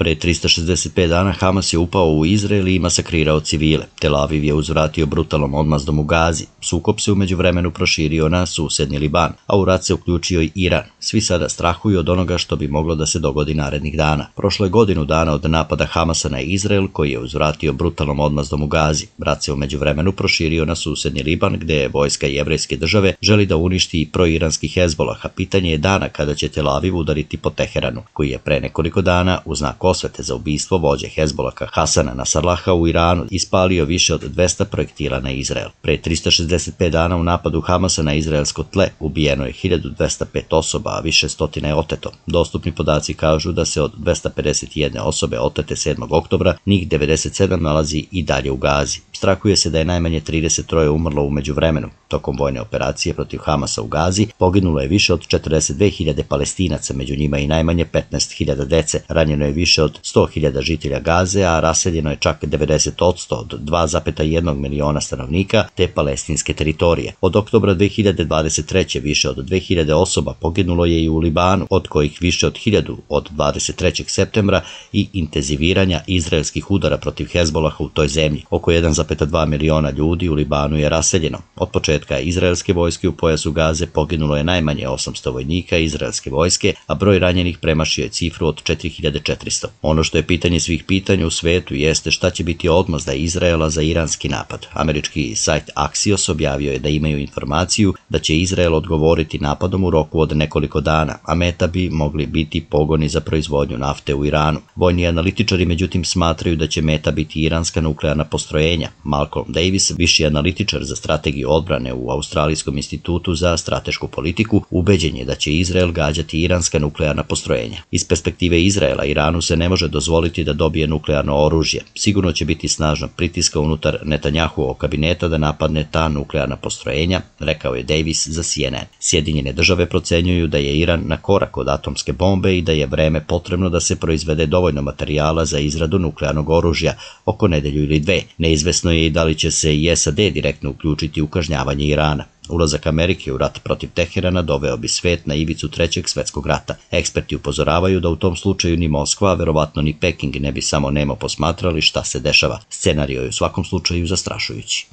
Pre 365 dana Hamas je upao u Izrael i masakrirao civile. Tel Aviv je uzvratio brutalnom odmazdom u Gazi. Sukop se umeđu vremenu proširio na susedni Liban, a u rat se uključio i Iran. Svi sada strahuju od onoga što bi moglo da se dogodi narednih dana. Prošlo je godinu dana od napada Hamasa na Izrael koji je uzvratio brutalnom odmazdom u Gazi. Rat se umeđu vremenu proširio na susedni Liban gde je vojska jevrejske države želi da uništi i proiranski Hezbolah, a pitanje je dana kada će Tel Aviv udariti po Teheranu, koji je pre nekoliko dana u znak osvete za ubistvo vođe Hezbolaka Hasana Nasarlaha u Iranu ispalio više od 200 projektila na Izrael. Pre 365 dana u napadu Hamasa na izraelsko tle ubijeno je 1205 osoba, a više stotina je oteto. Dostupni podaci kažu da se od 251 osobe otete 7. oktobra, njih 97 nalazi i dalje u Gazi. Strakuje se da je najmanje 33 umrlo umeđu vremenu. Tokom vojne operacije protiv Hamasa u Gazi poginulo je više od 42.000 palestinaca, među njima i najmanje 15.000 dece. Ranjeno je više više od 100.000 žitelja Gaze, a raseljeno je čak 90% od 2,1 miliona stanovnika te palestinske teritorije. Od oktobra 2023. više od 2000 osoba poginulo je i u Libanu, od kojih više od 1000 od 23. septembra i intenziviranja izraelskih udara protiv Hezbolaha u toj zemlji. Oko 1,2 miliona ljudi u Libanu je raseljeno. Od početka izraelske vojske u pojasu Gaze poginulo je najmanje 800 vojnika izraelske vojske, a broj ranjenih premašio je cifru od 4400. Ono što je pitanje svih pitanja u svetu jeste šta će biti odmazda Izraela za iranski napad. Američki sajt Axios objavio je da imaju informaciju da će Izrael odgovoriti napadom u roku od nekoliko dana, a meta bi mogli biti pogoni za proizvodnju nafte u Iranu. Vojni analitičari međutim smatraju da će meta biti iranska nuklearna postrojenja. Malcolm Davis, viši analitičar za strategiju odbrane u Australijskom institutu za stratešku politiku, ubeđen je da će Izrael gađati iranska nuklearna postrojenja. Iz perspektive Izraela Iranu se ne može dozvoliti da dobije nuklearno oružje. Sigurno će biti snažnog pritiska unutar Netanjahuovog kabineta da napadne ta nuklearna postrojenja, rekao je Davis za CNN. Sjedinjene države procenjuju da je Iran na korak od atomske bombe i da je vreme potrebno da se proizvede dovoljno materijala za izradu nuklearnog oružja oko nedelju ili dve. Neizvesno je i da li će se i SAD direktno uključiti u kažnjavanje Irana. Ulazak Amerike u rat protiv Teherana doveo bi svet na ivicu Trećeg svetskog rata. Eksperti upozoravaju da u tom slučaju ni Moskva, a verovatno ni Peking ne bi samo nemo posmatrali šta se dešava. Scenario je u svakom slučaju zastrašujući.